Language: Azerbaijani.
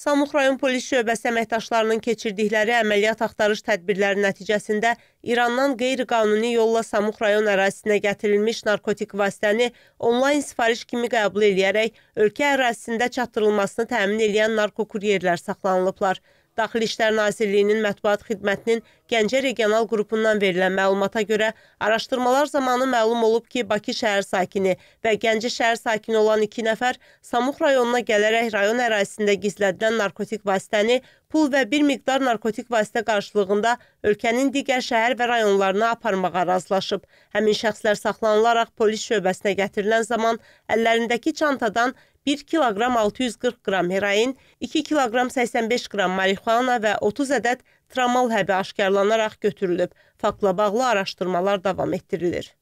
Samux rayon polis şöbəsi əməkdaşlarının keçirdikləri əməliyyat axtarış tədbirləri nəticəsində İrandan qeyri-qanuni yolla Samux rayon ərazisinə gətirilmiş narkotik vasitəni onlayn sifariş kimi qəbul edərək ölkə ərazisində çatdırılmasını təmin edən narkokuryerlər saxlanılıblar. Daxili İşlər Nazirliyinin mətbuat xidmətinin Gəncə regional qrupundan verilən məlumata görə araşdırmalar zamanı məlum olub ki, Bakı şəhər sakini və Gəncə şəhər sakini olan iki nəfər Samux rayonuna gələrək rayon ərazisində gizlədilən narkotik vasitəni pul və bir miqdar narkotik vasitə qarşılığında ölkənin digər şəhər və rayonlarına aparmağa razılaşıb. Həmin şəxslər saxlanılaraq polis şöbəsinə gətirilən zaman əllərindəki çantadan 1 kiloqram 640 qram heroin, 2 kiloqram 85 qram marixuana və 30 ədəd tramal həbi aşkarlanaraq götürülüb. Faktla bağlı araşdırmalar davam etdirilir.